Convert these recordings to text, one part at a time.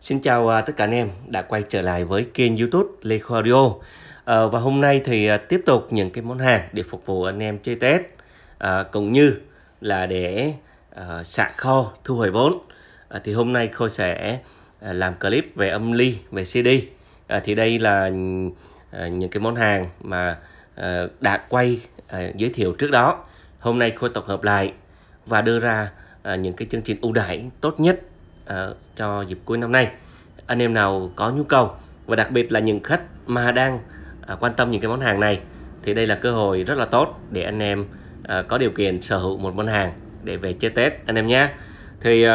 Xin chào à, tất cả anh em đã quay trở lại với kênh youtube Lê Khoa Radio à, Và hôm nay thì à, tiếp tục những cái món hàng để phục vụ anh em chơi Tết à, Cũng như là để à, xạ kho thu hồi vốn à, Thì hôm nay Khôi sẽ à, làm clip về âm ly, về CD à, Thì đây là những cái món hàng mà đã quay à, giới thiệu trước đó Hôm nay Khôi tổng hợp lại và đưa ra à, những cái chương trình ưu đãi tốt nhất uh, cho dịp cuối năm nay anh em nào có nhu cầu và đặc biệt là những khách mà đang uh, quan tâm những cái món hàng này thì đây là cơ hội rất là tốt để anh em uh, có điều kiện sở hữu một món hàng để về chơi Tết anh em nhé thì uh,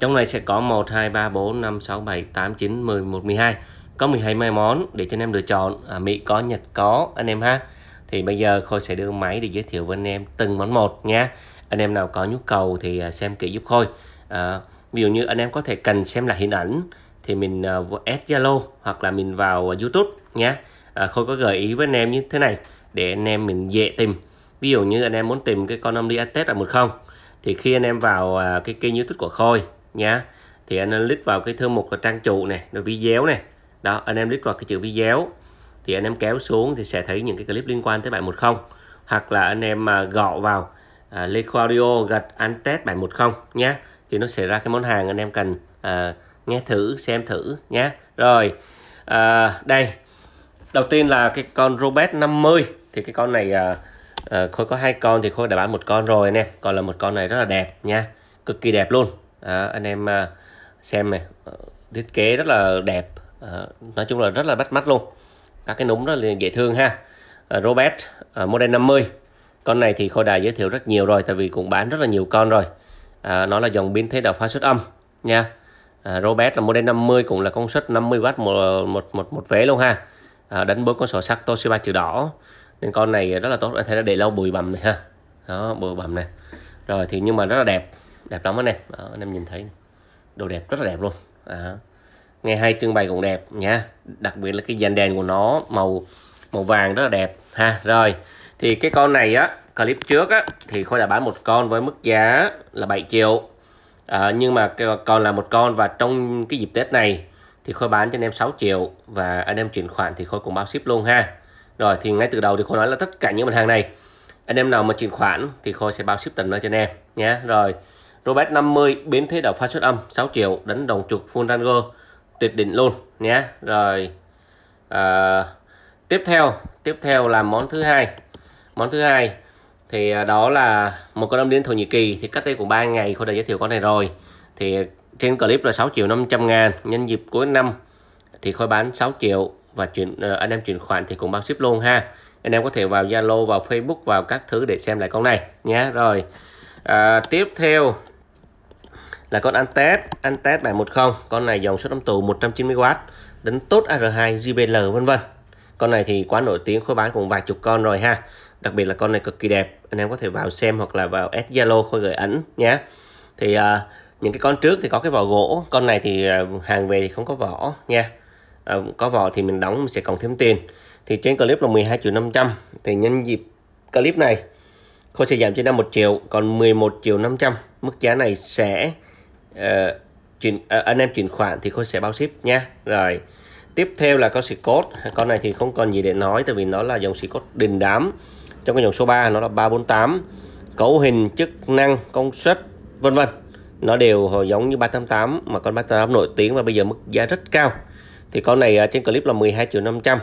trong này sẽ có 1 2 3 4 5 6 7 8 9 10 11 12 có 12 mai món để cho anh em lựa chọn à, Mỹ có Nhật có anh em ha thì bây giờ Khôi sẽ đưa máy để giới thiệu với anh em từng món một nha anh em nào có nhu cầu thì à, xem kỹ giúp Khôi à, ví dụ như anh em có thể cần xem lại hình ảnh thì mình uh, add Zalo hoặc là mình vào YouTube nhé à, Khôi có gợi ý với anh em như thế này để anh em mình dễ tìm ví dụ như anh em muốn tìm cái con Omni Atest là không thì khi anh em vào uh, cái kênh YouTube của Khôi nhé, thì anh em click vào cái thư mục là trang chủ này rồi video này đó anh em click vào cái chữ video thì anh em kéo xuống thì sẽ thấy những cái clip liên quan tới bài 710 hoặc là anh em mà gõ vào à, Leco Audio gạch Antest 710 nhé thì nó sẽ ra cái món hàng anh em cần à, nghe thử xem thử nhé rồi à, đây đầu tiên là cái con Robert 50 thì cái con này à, à, khôi có hai con thì khôi đã bán một con rồi anh em còn là một con này rất là đẹp nha cực kỳ đẹp luôn à, anh em à, xem này ờ, thiết kế rất là đẹp à, nói chung là rất là bắt mắt luôn các cái núm rất là dễ thương ha à, Robert à, model 50 con này thì khôi đã giới thiệu rất nhiều rồi tại vì cũng bán rất là nhiều con rồi à, nó là dòng pin thế đạo pha suất âm nha à, Robert là model 50 cũng là công suất 50W một một một, một vé luôn ha à, đánh bớt con sổ sắc Toshiba chữ đỏ nên con này rất là tốt anh thấy nó để lâu bụi bầm này ha đó bụi bầm này rồi thì nhưng mà rất là đẹp đẹp lắm anh em đó, anh em nhìn thấy đồ đẹp rất là đẹp luôn à, nghe hay trưng bày cũng đẹp nha đặc biệt là cái dàn đèn của nó màu màu vàng rất là đẹp ha rồi thì cái con này á clip trước á, thì Khôi đã bán một con với mức giá là 7 triệu à, nhưng mà còn là một con và trong cái dịp Tết này thì Khôi bán cho anh em 6 triệu và anh em chuyển khoản thì Khôi cũng bao ship luôn ha rồi thì ngay từ đầu thì Khôi nói là tất cả những mặt hàng này anh em nào mà chuyển khoản thì Khôi sẽ bao ship tận nơi cho anh em nhé rồi Robert 50 biến thế đảo pha xuất âm 6 triệu đánh đồng trục full ranger tuyệt đỉnh luôn nhé rồi à, tiếp theo tiếp theo là món thứ hai món thứ hai thì à, đó là một con âm đến Thổ Nhĩ Kỳ thì cách đây cũng 3 ngày Khôi đã giới thiệu con này rồi thì trên clip là 6 triệu 500 ngàn nhân dịp cuối năm thì Khôi bán 6 triệu và chuyển à, anh em chuyển khoản thì cũng bao ship luôn ha anh em có thể vào Zalo vào Facebook vào các thứ để xem lại con này nhé rồi à, tiếp theo là con Antet Antet 710 con này dòng suất âm tù 190W đánh tốt AR2 gbl vân vân con này thì quá nổi tiếng khối bán cũng vài chục con rồi ha đặc biệt là con này cực kỳ đẹp anh em có thể vào xem hoặc là vào add Zalo Khôi gửi ảnh nhé thì uh, những cái con trước thì có cái vỏ gỗ con này thì uh, hàng về thì không có vỏ nha uh, có vỏ thì mình đóng mình sẽ còn thêm tiền thì trên clip là 12 triệu 500 thì nhân dịp clip này Khôi sẽ giảm cho năm 1 triệu còn 11 triệu 500 mức giá này sẽ uh, chuyển uh, anh em chuyển khoản thì Khôi sẽ bao ship nha rồi tiếp theo là con xì cốt con này thì không còn gì để nói tại vì nó là dòng xì cốt đình đám trong cái dòng số 3 nó là 348 cấu hình chức năng công suất vân vân nó đều giống như 388 mà con 388 nổi tiếng và bây giờ mức giá rất cao thì con này à, trên clip là 12 triệu 500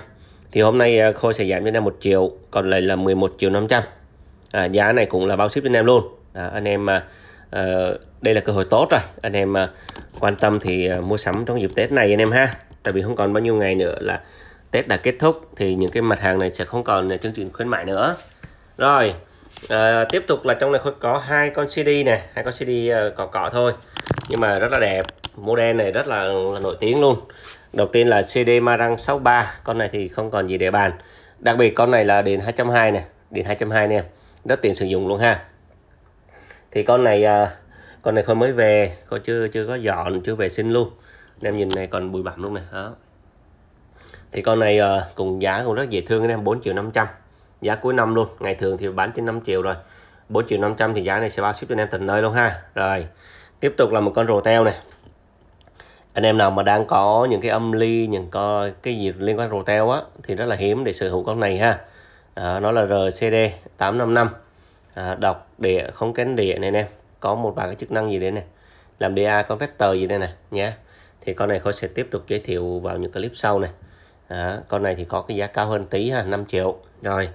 thì hôm nay à, Khôi sẽ giảm cho anh em một triệu còn lại là 11 triệu 500 à, giá này cũng là bao ship cho anh em luôn à, anh em à, à, đây là cơ hội tốt rồi anh em mà quan tâm thì mua sắm trong dịp Tết này anh em ha tại vì không còn bao nhiêu ngày nữa là Tết đã kết thúc thì những cái mặt hàng này sẽ không còn chương trình khuyến mại nữa rồi à, tiếp tục là trong này có hai con CD này hai con CD uh, ờ, cỏ cỏ thôi nhưng mà rất là đẹp model này rất là, là nổi tiếng luôn đầu tiên là CD Marang 63 con này thì không còn gì để bàn đặc biệt con này là đến 220 này đến 220 nè rất tiện sử dụng luôn ha thì con này uh, con này không mới về còn chưa chưa có dọn chưa vệ sinh luôn em nhìn này còn bụi bặm luôn này đó thì con này uh, cùng giá cũng rất dễ thương anh em 4 triệu 500 giá cuối năm luôn ngày thường thì bán trên 5 triệu rồi 4 triệu 500 thì giá này sẽ bao ship cho anh em tận nơi luôn ha rồi tiếp tục là một con rồ teo này anh em nào mà đang có những cái âm ly những có cái gì liên quan rồ teo á thì rất là hiếm để sở hữu con này ha à, nó là RCD 855 à, đọc địa không kén địa này nè có một vài cái chức năng gì đấy này làm DA có vector gì đây nè nhé thì con này Khôi sẽ tiếp tục giới thiệu vào những clip sau này đó, con này thì có cái giá cao hơn tí ha 5 triệu rồi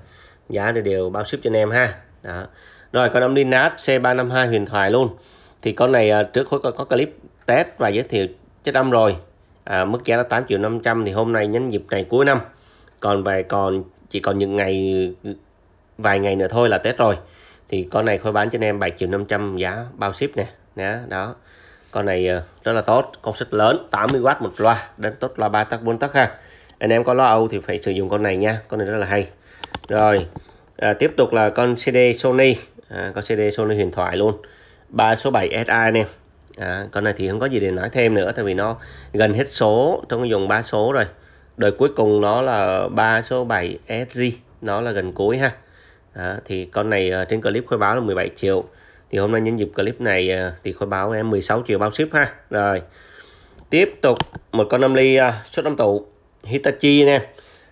giá thì đều bao ship cho anh em ha đó rồi con âm Linat C352 huyền thoại luôn thì con này à, trước khối có clip test và giới thiệu chất âm rồi à, mức giá là 8 triệu 500 thì hôm nay nhánh dịp này cuối năm còn về còn chỉ còn những ngày vài ngày nữa thôi là Tết rồi thì con này khối bán cho anh em 7 triệu 500 giá bao ship nè đó, đó con này à, rất là tốt công suất lớn 80W một loa đến tốt loa 3 tấc 4 tấc ha anh em có lo âu thì phải sử dụng con này nha con này rất là hay rồi à, tiếp tục là con CD Sony à, con CD Sony huyền thoại luôn 3 số 7 SI anh em à, con này thì không có gì để nói thêm nữa tại vì nó gần hết số trong dùng 3 số rồi đời cuối cùng nó là 3 số 7 SG nó là gần cuối ha à, thì con này à, trên clip khôi báo là 17 triệu thì hôm nay nhân dịp clip này à, thì khôi báo em 16 triệu bao ship ha rồi tiếp tục một con 5 ly uh, suất 5 tủ Hitachi anh em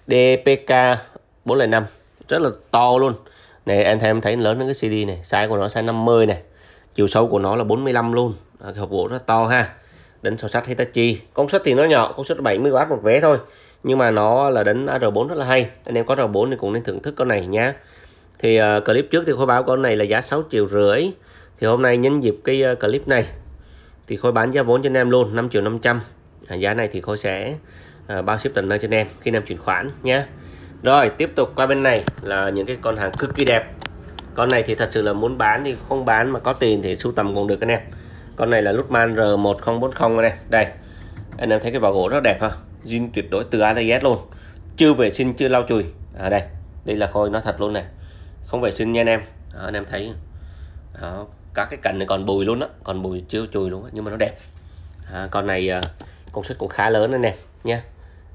DPK 405 rất là to luôn này anh em thấy lớn hơn cái CD này size của nó size 50 này chiều sâu của nó là 45 luôn à, hộp gỗ rất to ha đến sò sắt Hitachi công suất thì nó nhỏ công suất 70W một vé thôi nhưng mà nó là đến R4 rất là hay anh em có R4 thì cũng nên thưởng thức con này nhá thì uh, clip trước thì khôi báo con này là giá 6 triệu rưỡi thì hôm nay nhân dịp cái uh, clip này thì khôi bán giá vốn cho anh em luôn 5 triệu 500 à, giá này thì khôi sẽ À, bao ship tận nơi cho anh em khi anh em chuyển khoản nhé rồi tiếp tục qua bên này là những cái con hàng cực kỳ đẹp con này thì thật sự là muốn bán thì không bán mà có tiền thì sưu tầm cũng được anh em con này là Lutman R1040 anh em đây anh em thấy cái vỏ gỗ rất đẹp ha zin tuyệt đối từ A Z luôn chưa vệ sinh chưa lau chùi à đây đây là khôi nó thật luôn này không vệ sinh nha anh em đó, à, anh em thấy đó, các cái cạnh này còn bùi luôn đó còn bùi chưa chùi luôn đó. nhưng mà nó đẹp à, con này à, công suất cũng khá lớn anh em nha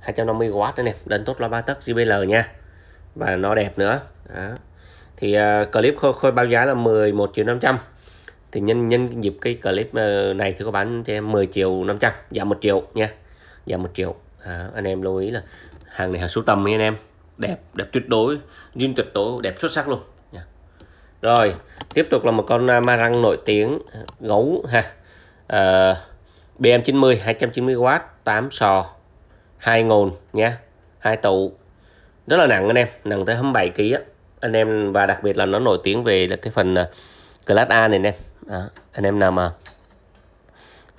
250W anh em đơn tốt loa ba tấc JBL nha và nó đẹp nữa đó. thì uh, clip khôi, khôi bao giá là 11 triệu 500 thì nhân nhân dịp cái clip ờ, này thì có bán cho em 10 triệu 500 giảm 1 triệu nha giảm 1 triệu à, anh em lưu ý là hàng này hàng số tầm nha anh em đẹp đẹp tuyệt đối zin tuyệt đối đẹp xuất sắc luôn nha. rồi tiếp tục là một con ờ, ma răng nổi tiếng gấu ha à, BM90 290W 8 sò hai nguồn nha hai tụ rất là nặng anh em nặng tới 27 kg á anh em và đặc biệt là nó nổi tiếng về là cái phần uh, class A này anh em à, anh em nào mà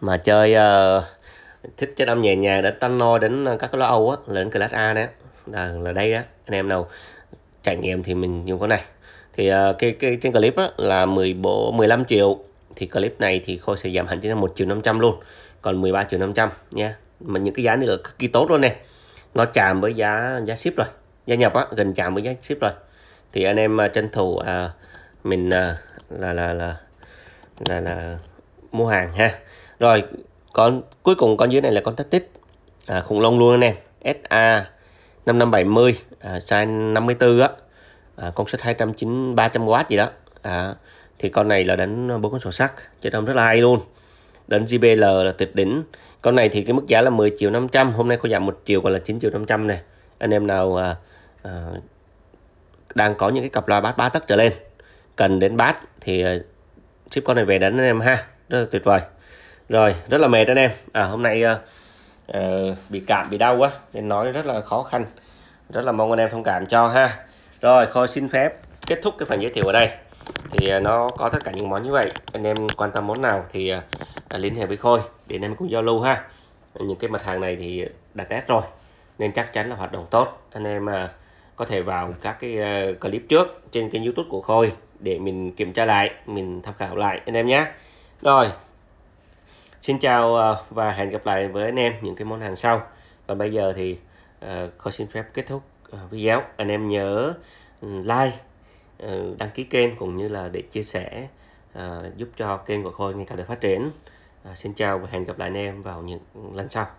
mà chơi uh, thích chơi âm nhẹ nhàng đến no đến các cái lo Âu á là đến class A đấy là, là đây á anh em nào trải nghiệm thì mình dùng cái này thì uh, cái cái trên clip á, là 10 bộ 15 triệu thì clip này thì khôi sẽ giảm hẳn chỉ là 1 triệu 500 luôn còn 13 triệu 500 nha mà những cái giá này là cực kỳ tốt luôn nè nó chạm với giá giá ship rồi gia nhập á gần chạm với giá ship rồi thì anh em à, tranh thủ à, mình à, là, là là là là mua hàng ha rồi con cuối cùng con dưới này là con thách tích à, khủng long luôn anh em SA 5570 à, size 54 á à, công suất 290 300W gì đó à, thì con này là đánh bốn con sổ sắc chơi đông rất là hay luôn đến JBL là tuyệt đỉnh con này thì cái mức giá là 10 triệu 500 hôm nay có giảm 1 triệu còn là 9 triệu 500 này anh em nào à, à, đang có những cái cặp loa bass 3 tấc trở lên cần đến bass thì à, ship con này về đánh anh em ha rất là tuyệt vời rồi rất là mệt anh em à, hôm nay à, à, bị cảm bị đau quá nên nói rất là khó khăn rất là mong anh em thông cảm cho ha rồi khôi xin phép kết thúc cái phần giới thiệu ở đây thì à, nó có tất cả những món như vậy anh em quan tâm món nào thì à, À, liên hệ với Khôi để anh em cùng giao lưu ha những cái mặt hàng này thì đã test rồi nên chắc chắn là hoạt động tốt anh em à, có thể vào các cái à, clip trước trên kênh youtube của Khôi để mình kiểm tra lại mình tham khảo lại anh em nhé rồi xin chào à, và hẹn gặp lại với anh em những cái món hàng sau còn bây giờ thì Khôi xin phép kết thúc video anh em nhớ ừ, like ừ, đăng ký kênh cũng như là để chia sẻ giúp cho kênh của Khôi ngày càng được phát triển xin chào và hẹn gặp lại anh em vào những lần sau